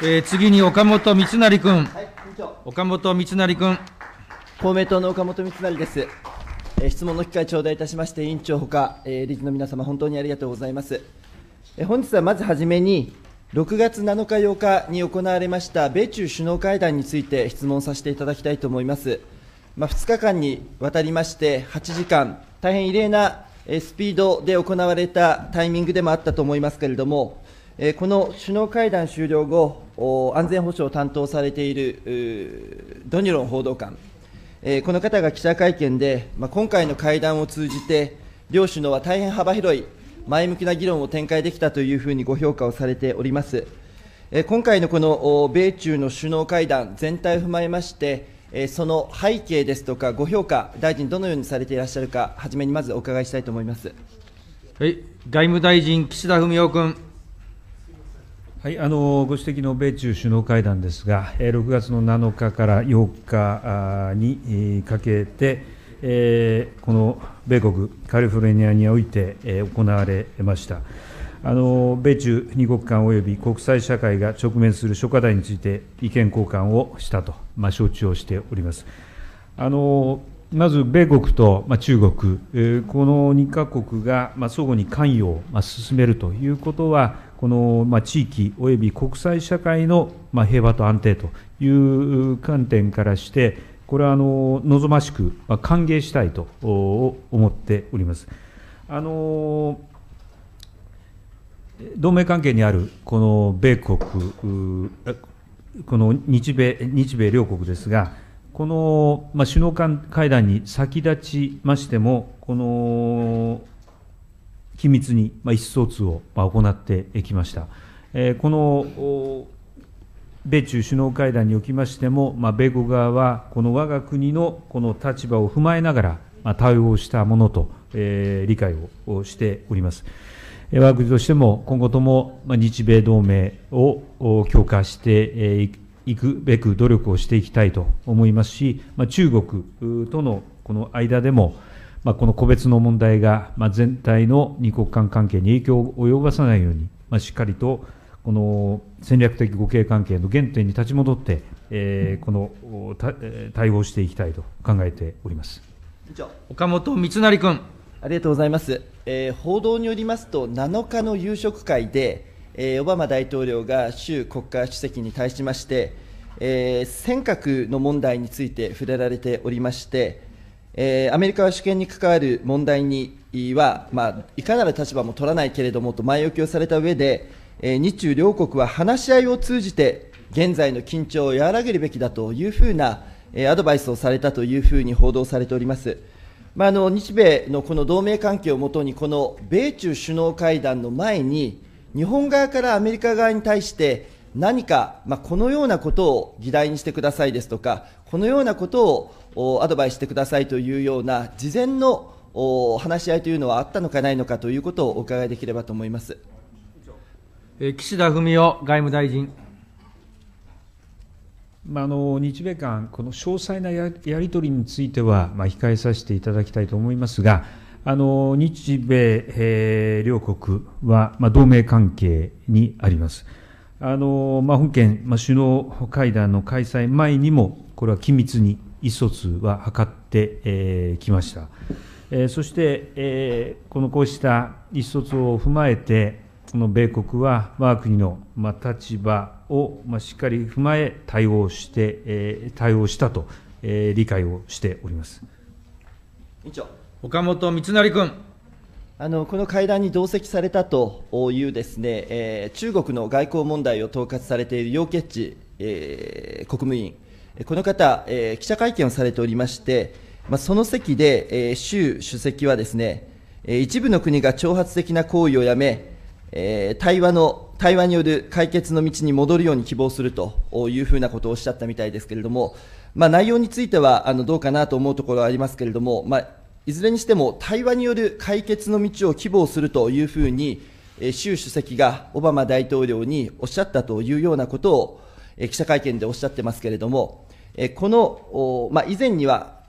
えー、次に岡本光成君、はい、岡本光成君。公明党の岡本光成です。えー、質問の機会頂戴いたしまして、委員長ほか、えー、理事の皆様、本当にありがとうございます。えー、本日はまずはじめに、6月7日、8日に行われました米中首脳会談について質問させていただきたいと思います。まあ、2日間にわたりまして、8時間、大変異例なスピードで行われたタイミングでもあったと思いますけれども、この首脳会談終了後、安全保障を担当されているドニュロン報道官、えこの方が記者会見で、まあ、今回の会談を通じて、両首脳は大変幅広い前向きな議論を展開できたというふうにご評価をされております。え今回のこの米中の首脳会談全体を踏まえまして、えその背景ですとか、ご評価、大臣、どのようにされていらっしゃるか、はじめにまずお伺いしたいと思います。はい、外務大臣、岸田文雄君。ご指摘の米中首脳会談ですが、6月の7日から8日にかけて、この米国カリフォルニアにおいて行われました。米中2国間および国際社会が直面する諸課題について意見交換をしたと、まあ、承知をしております。あのまず米国と中国、この2か国が相互に関与を進めるということは、この、ま地域および国際社会の、ま平和と安定という観点からして、これはあの望ましく、ま歓迎したいと思っております。あの同盟関係にあるこの米国、この日米日米両国ですが、この、ま首脳会談に先立ちましても、この緊密に意思疎通を行ってきました。この米中首脳会談におきましても、米国側はこの我が国のこの立場を踏まえながら対応したものと理解をしております。我が国としても今後とも日米同盟を強化していくべく努力をしていきたいと思いますし、中国とのこの間でも、まあ、この個別の問題が、まあ、全体の二国間関係に影響を及ぼさないように、まあ、しっかりとこの戦略的互恵関係の原点に立ち戻って、えー、この対応していきたいと考えております岡本光成君。ありがとうございます、えー、報道によりますと7日の夕食会で、えー、オバマ大統領が習国家主席に対しまして、えー、尖閣の問題について触れられておりまして、えー、アメリカは主権に関わる問題には、まあ、いかなる立場も取らないけれどもと前置きをされた上で、えー、日中両国は話し合いを通じて現在の緊張を和らげるべきだというふうな、えー、アドバイスをされたというふうに報道されております。まあ、あの日米のこの同盟関係をもとに、この米中首脳会談の前に、日本側からアメリカ側に対して、何か、まあ、このようなことを議題にしてくださいですとか、このようなことをアドバイスしてくださいというような事前の話し合いというのはあったのかないのかということをお伺いできればと思います。岸田文雄外務大臣。まあ、あの日米間、この詳細なやり取りについては、まあ、控えさせていただきたいと思いますが、あの日米、えー、両国は、まあ、同盟関係にあります。本件首脳会談の開催前にも、これは緊密に意思疎通は図ってきました。そして、このこうした意思疎通を踏まえて、この米国はわが国の立場をしっかり踏まえ、対応して、対応したと理解をしております。岡本三成君。あのこの会談に同席されたというですね、えー、中国の外交問題を統括されている楊潔チ、えー、国務委員、この方、えー、記者会見をされておりまして、まあ、その席で、えー、習主席はですね、えー、一部の国が挑発的な行為をやめ、えー、対話の対話による解決の道に戻るように希望するというふうなことをおっしゃったみたいですけれども、まあ、内容についてはあのどうかなと思うところはありますけれども、まあ、いずれにしても対話による解決の道を希望するというふうに、習主席がオバマ大統領におっしゃったというようなことを記者会見でおっしゃってますけれども、この、まあ、以前には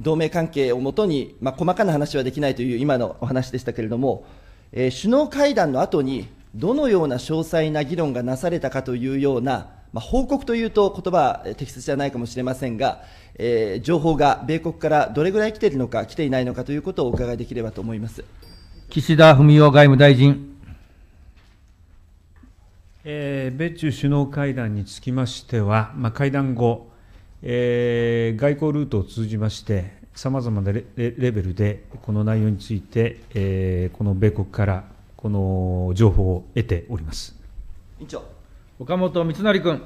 同盟関係をもとに、まあ、細かな話はできないという今のお話でしたけれども、首脳会談の後にどのような詳細な議論がなされたかというようなまあ、報告というと言葉適切じゃないかもしれませんが、えー、情報が米国からどれぐらい来ているのか、来ていないのかということをお伺いできればと思います岸田文雄外務大臣。えー、米中首脳会談につきましては、まあ、会談後、えー、外交ルートを通じまして、さまざまなレベルで、この内容について、えー、この米国からこの情報を得ております。委員長岡本光成君。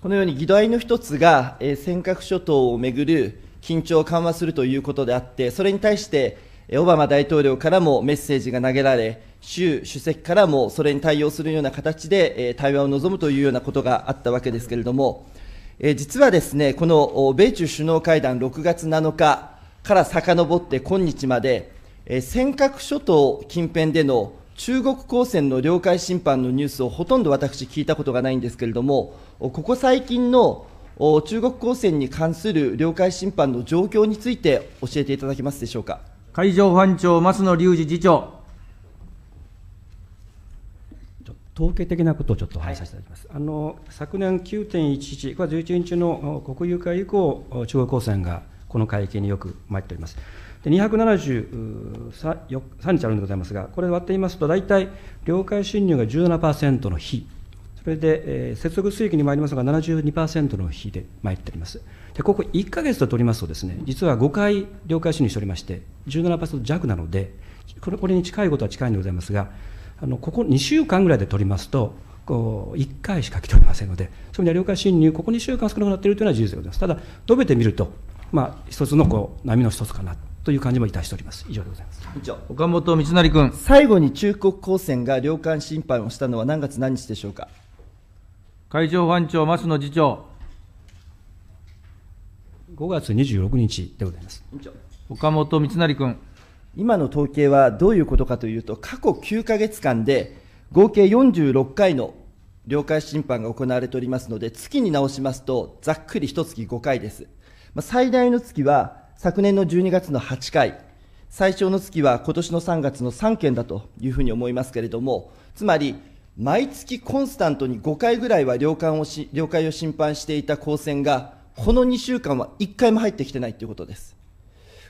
このように議題の一つが、えー、尖閣諸島をめぐる緊張を緩和するということであって、それに対して、オバマ大統領からもメッセージが投げられ、習主席からもそれに対応するような形で、えー、対話を望むというようなことがあったわけですけれども、えー、実はですね、この米中首脳会談6月7日から遡って今日まで、えー、尖閣諸島近辺での中国高専の領海侵犯のニュースをほとんど私聞いたことがないんですけれどもここ最近の中国高専に関する領海侵犯の状況について教えていただけますでしょうか海上保安庁松野隆二次長統計的なことをちょっと話させていただきます、はい、あの昨年9.11これは11日の国有化以降中国高専がこの海域によく参っております273日あるんでございますが、これ割ってみますと、大体領海侵入が17%の比、それで、えー、接続水域に参りますが、72%の比で参っております。で、ここ1か月と取りますとですね、実は5回領海侵入しておりまして、17%弱なので、これこれに近いことは近いんでございますが、あのここ2週間ぐらいで取りますと、こう1回しか来ておりませんので、そういう意味では領海侵入、ここ2週間少なくなっているというのは事実でございます。ただ、述べてみると、まあ、一つのこう波の一つかなと。という感じもいたしております。以上でございます。岡本道成君。最後に中国高専が領艦審判をしたのは何月何日でしょうか。海上保安庁松野次長。5月26日でございます。岡本道成君。今の統計はどういうことかというと、過去9か月間で合計46回の領海審判が行われておりますので、月に直しますと、ざっくり1月5回です。まあ、最大の月は昨年の12月の8回、最小の月は今年の3月の3件だというふうに思いますけれども、つまり、毎月コンスタントに5回ぐらいは領海をし領海を侵犯していた高専が、この2週間は1回も入ってきてないということです。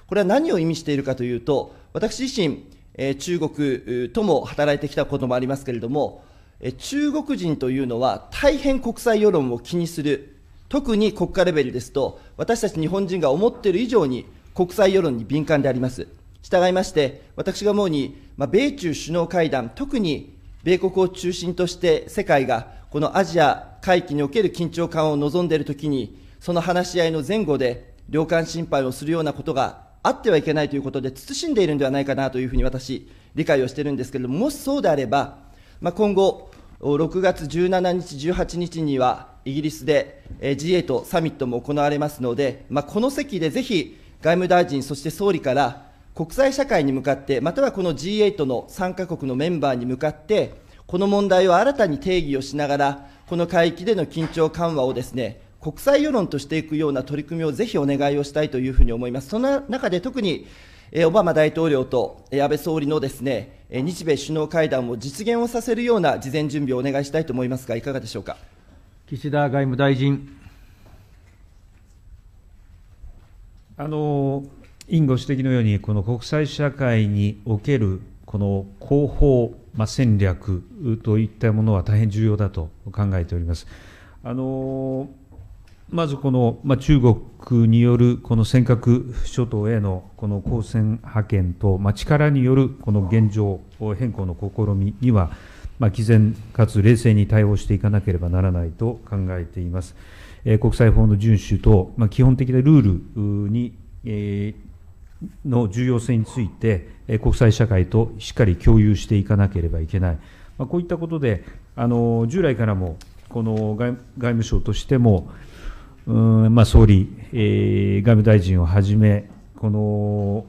これは何を意味しているかというと、私自身、え中国とも働いてきたこともありますけれども、え中国人というのは大変国際世論を気にする特に国家レベルですと、私たち日本人が思っている以上に国際世論に敏感であります。従いまして、私が思うに、まあ、米中首脳会談、特に米国を中心として世界がこのアジア回帰における緊張感を望んでいるときに、その話し合いの前後で、領感心配をするようなことがあってはいけないということで、慎んでいるんではないかなというふうに私、理解をしているんですけれども、もしそうであれば、まあ、今後、6月17日、18日にはイギリスで G8 サミットも行われますので、まあ、この席でぜひ外務大臣、そして総理から国際社会に向かって、またはこの G8 の参加国のメンバーに向かって、この問題を新たに定義をしながら、この海域での緊張緩和をですね、国際世論としていくような取り組みをぜひお願いをしたいというふうに思います。その中で特にオバマ大統領と安倍総理のですね日米首脳会談を実現をさせるような事前準備をお願いしたいと思いますが、いかがでしょうか岸田外務大臣。あの委員ご指摘のように、この国際社会におけるこの広報、まあ、戦略といったものは大変重要だと考えております。あのまずこの、まあ、中国によるこの尖閣諸島へのこの公船派遣と、まあ、力によるこの現状変更の試みには、まあ、毅然かつ冷静に対応していかなければならないと考えています。えー、国際法の遵守と、まあ、基本的なルールに、えー、の重要性について、えー、国際社会としっかり共有していかなければいけない、まあ、こういったことで、あの従来からもこの外務省としても、うんまあ、総理、えー、外務大臣をはじめ、この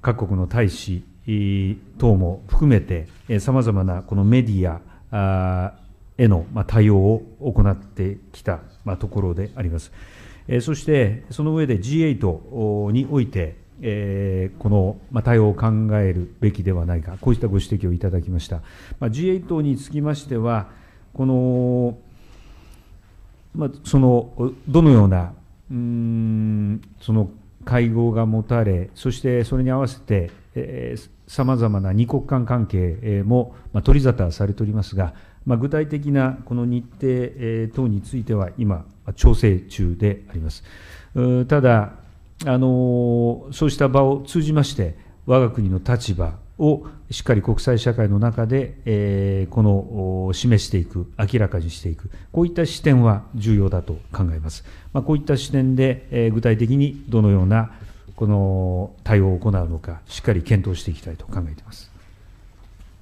各国の大使、等も含めて、さまざまなこのメディアへの対応を行ってきたところであります。そして、その上で G8 において、この対応を考えるべきではないか、こういったご指摘をいただきました。G8 につきましては、このまあ、そのどのようなうんその会合が持たれ、そしてそれに合わせて、さまざまな二国間関係も、まあ、取り沙汰されておりますが、まあ、具体的なこの日程、えー、等については今、調整中であります。ただ、あのそうした場を通じまして、我が国の立場、をしっかり国際社会の中で、えー、この示していく、明らかにしていく、こういった視点は重要だと考えます。まあ、こういった視点で、えー、具体的にどのようなこの対応を行うのか、しっかり検討していきたいと考えています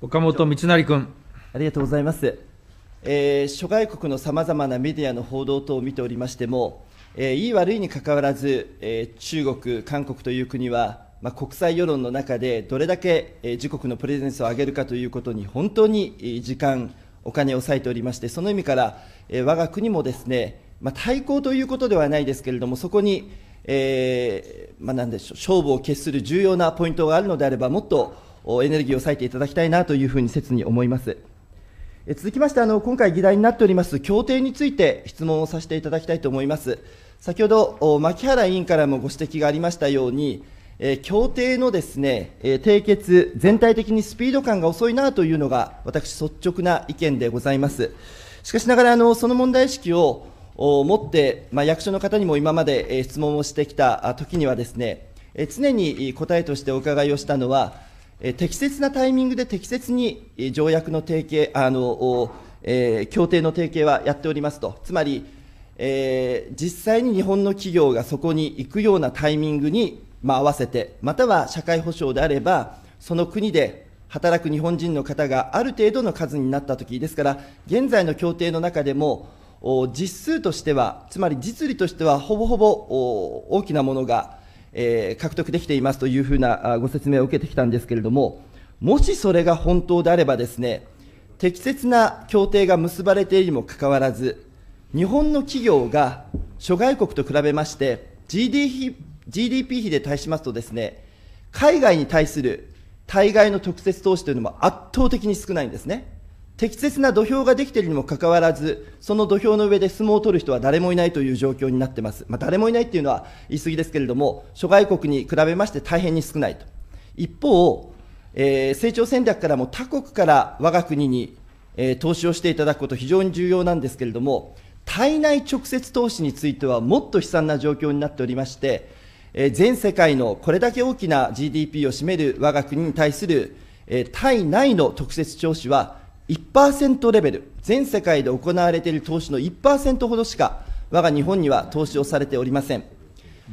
岡本道成君。ありがとうございます、えー、諸外国のさまざまなメディアの報道等を見ておりましても、えー、いい悪いにかかわらず、えー、中国、韓国という国はまあ、国際世論の中でどれだけ自国のプレゼンスを上げるかということに本当に時間、お金を割いておりまして、その意味から、我が国もですね、まあ、対抗ということではないですけれども、そこに、えーまあ、でしょう、勝負を決する重要なポイントがあるのであれば、もっとエネルギーを割いていただきたいなというふうに切に思います。続きましてあの、今回議題になっております協定について質問をさせていただきたいと思います。先ほど、牧原委員からもご指摘がありましたように、え協定のですね、え締結、全体的にスピード感が遅いなというのが、私、率直な意見でございます。しかしながら、あのその問題意識を持って、ま役所の方にも今まで、え質問をしてきたときにはですね、え常に答えとしてお伺いをしたのは、え適切なタイミングで適切に条約の提携、あのえ協定の提携はやっておりますと、つまり、えー、実際に日本の企業がそこに行くようなタイミングにまあ、合わせて、または社会保障であれば、その国で働く日本人の方がある程度の数になったとき、ですから、現在の協定の中でも、実数としては、つまり実利としては、ほぼほぼ大きなものが、え獲得できていますというふうなご説明を受けてきたんですけれども、もしそれが本当であればですね、適切な協定が結ばれているにもかかわらず、日本の企業が諸外国と比べまして GDP GDP 比で対しますとですね、海外に対する対外の直接投資というのも圧倒的に少ないんですね。適切な土俵ができているにもかかわらず、その土俵の上で相撲を取る人は誰もいないという状況になっています。まあ、誰もいないっていうのは言い過ぎですけれども、諸外国に比べまして大変に少ないと。一方、えー、成長戦略からも他国から我が国に、えー、投資をしていただくこと非常に重要なんですけれども、体内直接投資についてはもっと悲惨な状況になっておりまして、全世界のこれだけ大きな GDP を占める我が国に対する、対内の特設徴収は1%レベル、全世界で行われている投資の1%ほどしか、我が日本には投資をされておりません。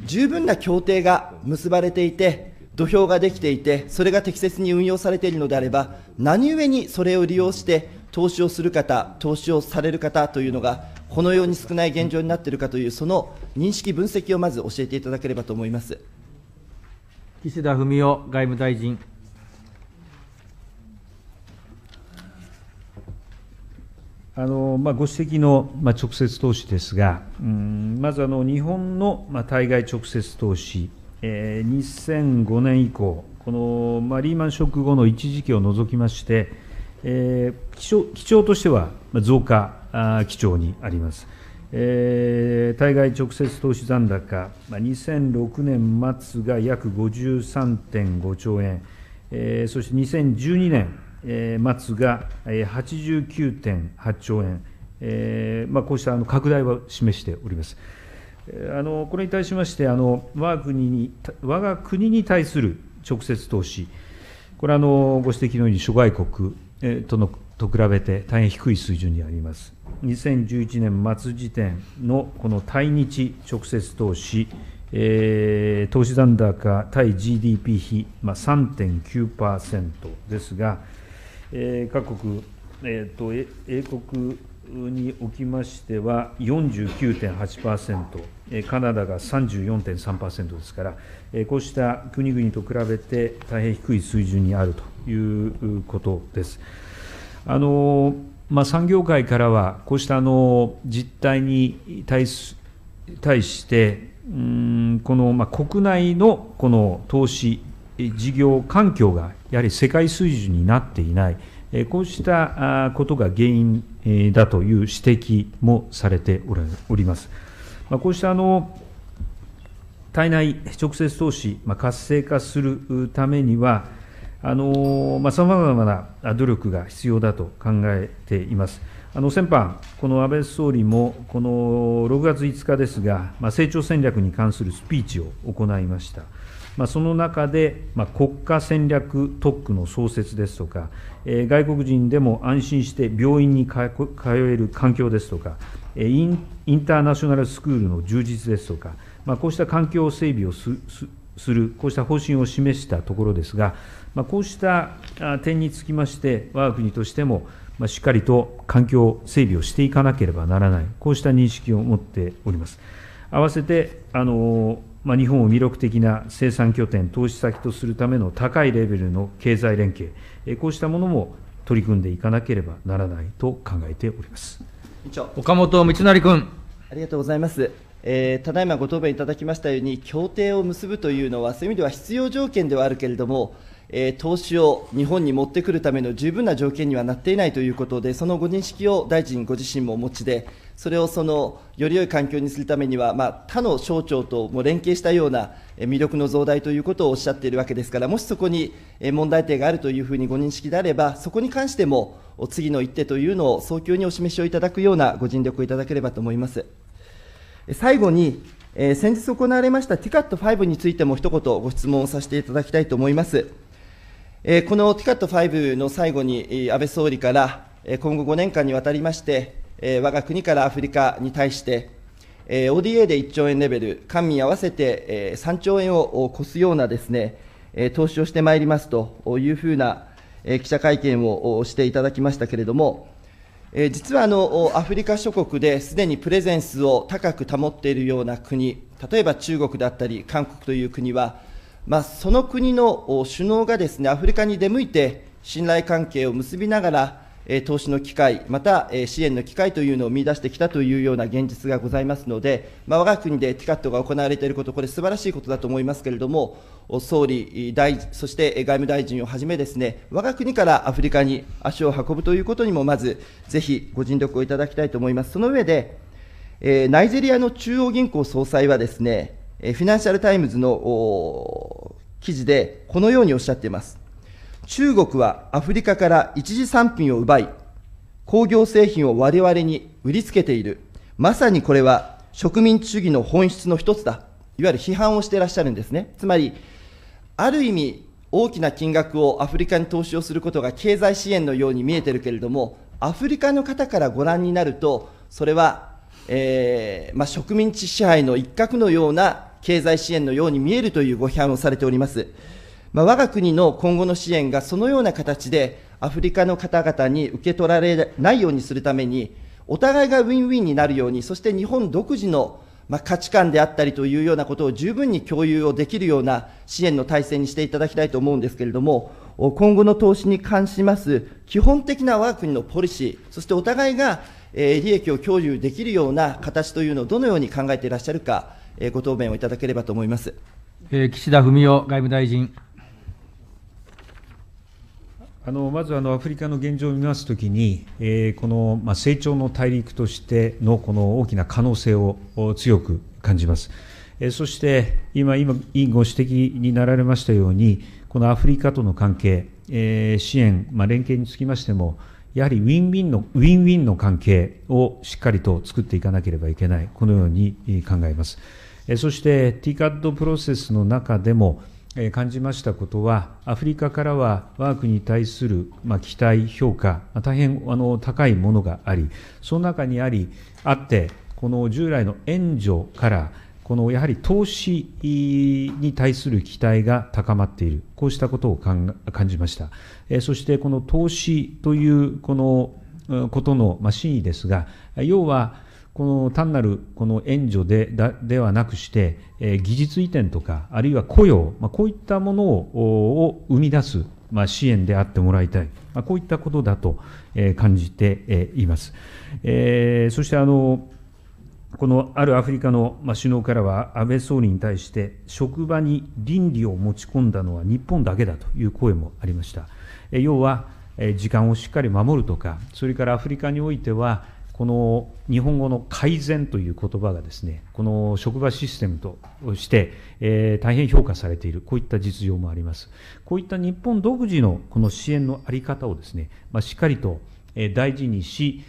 十分な協定が結ばれていて、土俵ができていて、それが適切に運用されているのであれば、何故にそれを利用して投資をする方、投資をされる方というのがこのように少ない現状になっているかというその認識、分析をまず教えていただければと思います岸田文雄外務大臣。あのまあ、ご指摘の、まあ、直接投資ですが、うんまずあの日本の、まあ、対外直接投資、えー、2005年以降、この、まあ、リーマンショック後の一時期を除きまして、えー、基調基調としては増加基調にあります。えー、対外直接投資残高、2006年末が約53.5兆円、えー、そして2012年、えー、末が89.8兆円、えーまあ、こうしたあの拡大を示しております。あのこれに対しましてあの我が国に、我が国に対する直接投資、これはあのご指摘のように諸外国とのと比べて大変低い水準にあります。2011年末時点のこの対日直接投資、えー、投資残高対 GDP 比、まあ、3.9%ですが、えー、各国、えーと、英国におきましては49.8%、えー、カナダが34.3%ですから、えー、こうした国々と比べて大変低い水準にあるということです。産業界からは、こうした実態に対して、国内の投資、事業環境がやはり世界水準になっていない、こうしたことが原因だという指摘もされております。こうした体内直接投資、活性化するためには、さまざまな努力が必要だと考えています。先般、この安倍総理も、この6月5日ですが、まあ、成長戦略に関するスピーチを行いました。まあ、その中で、まあ、国家戦略特区の創設ですとか、えー、外国人でも安心して病院に通える環境ですとか、えー、インインターナショナルスクールの充実ですとか、まあ、こうした環境整備をする、こうした方針を示したところですが、こうした点につきまして、わが国としても、しっかりと環境整備をしていかなければならない、こうした認識を持っております。合わせて、あのまあ、日本を魅力的な生産拠点、投資先とするための高いレベルの経済連携、こうしたものも取り組んでいかなければならないと考えております岡本道成君。ありがとうございます。えー、ただいまご答弁いただきましたように、協定を結ぶというのは、そういう意味では必要条件ではあるけれども、えー、投資を日本に持ってくるための十分な条件にはなっていないということで、そのご認識を大臣ご自身もお持ちで、それをそのより良い環境にするためには、まあ、他の省庁とも連携したような魅力の増大ということをおっしゃっているわけですから、もしそこに問題点があるというふうにご認識であれば、そこに関しても次の一手というのを早急にお示しをいただくようなご尽力をいただければと思います。最後に、えー、先日行われました TICAT5 についても一言ご質問をさせていただきたいと思います。この TICAT5 の最後に安倍総理から今後5年間にわたりまして、我が国からアフリカに対して、ODA で1兆円レベル、官民合わせて3兆円を超すようなですね、投資をしてまいりますというふうな記者会見をしていただきましたけれども、実はあのアフリカ諸国ですでにプレゼンスを高く保っているような国、例えば中国だったり、韓国という国は、まあ、その国の首脳がですねアフリカに出向いて信頼関係を結びながら、え投資の機会、また、え支援の機会というのを見出してきたというような現実がございますので、まあ、我が国で TCAT が行われていること、これ、素晴らしいことだと思いますけれども、総理、大そして外務大臣をはじめですね、我が国からアフリカに足を運ぶということにも、まずぜひご尽力をいただきたいと思います。その上で、えナイジェリアの中央銀行総裁はですね、フィナンシャル・タイムズの記事で、このようにおっしゃっています。中国はアフリカから一次産品を奪い、工業製品を我々に売りつけている。まさにこれは植民地主義の本質の一つだ。いわゆる批判をしていらっしゃるんですね。つまり、ある意味、大きな金額をアフリカに投資をすることが経済支援のように見えてるけれども、アフリカの方からご覧になると、それは、えーまあ、植民地支配の一角のような経済支援のように見えるというご批判をされております。まあ、我が国の今後の支援がそのような形で、アフリカの方々に受け取られないようにするために、お互いがウィンウィンになるように、そして日本独自のまあ、価値観であったりというようなことを十分に共有をできるような支援の体制にしていただきたいと思うんですけれども、今後の投資に関します基本的な我が国のポリシー、そしてお互いが利益を共有できるような形というのをどのように考えていらっしゃるか、ご答弁をいただければと思います。岸田文雄外務大臣。あのまずあのアフリカの現状を見ますときに、えー、この、まあ、成長の大陸としてのこの大きな可能性を強く感じます。えー、そして今、今、委員ご指摘になられましたように、このアフリカとの関係、えー、支援、まあ、連携につきましても、やはりウィンウィンの、ウィンウィンの関係をしっかりと作っていかなければいけない、このように考えます。そして TCAD プロセスの中でも、感じましたことは、アフリカからは我が国に対する期待、評価、大変あの高いものがあり、その中にあり、あって、この従来の援助から、このやはり投資に対する期待が高まっている、こうしたことを感じました。そしてこの投資というこのことの真意ですが、要は、この単なるこの援助でではなくして、えー、技術移転とか、あるいは雇用、まあ、こういったものを生み出す、まあ、支援であってもらいたい、まあ、こういったことだと、えー、感じて、えー、います。えー、そしてあのこのあるアフリカの首脳からは、安倍総理に対して、職場に倫理を持ち込んだのは日本だけだという声もありました。要は、時間をしっかり守るとか、それからアフリカにおいては、この日本語の改善という言葉がですね、この職場システムとして、えー、大変評価されている、こういった実情もあります。こういった日本独自のこの支援の在り方をですね、まあ、しっかりと大事にし、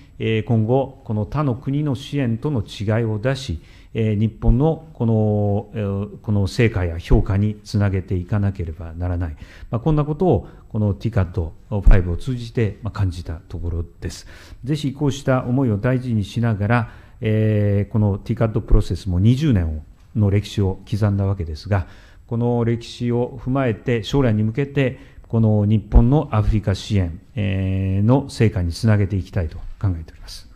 今後、この他の国の支援との違いを出し、日本のこの,、この成果や評価につなげていかなければならない、まあ、こんなことをこの TCAD5 を通じて感じたところです。ぜひこうした思いを大事にしながら、この TCAD プロセスも20年の歴史を刻んだわけですが、この歴史を踏まえて将来に向けて、この日本のアフリカ支援の成果につなげていきたいと考えております。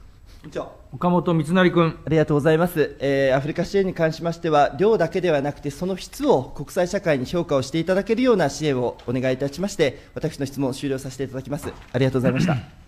岡本光成君ありがとうございます、えー、アフリカ支援に関しましては量だけではなくてその質を国際社会に評価をしていただけるような支援をお願いいたしまして私の質問を終了させていただきますありがとうございました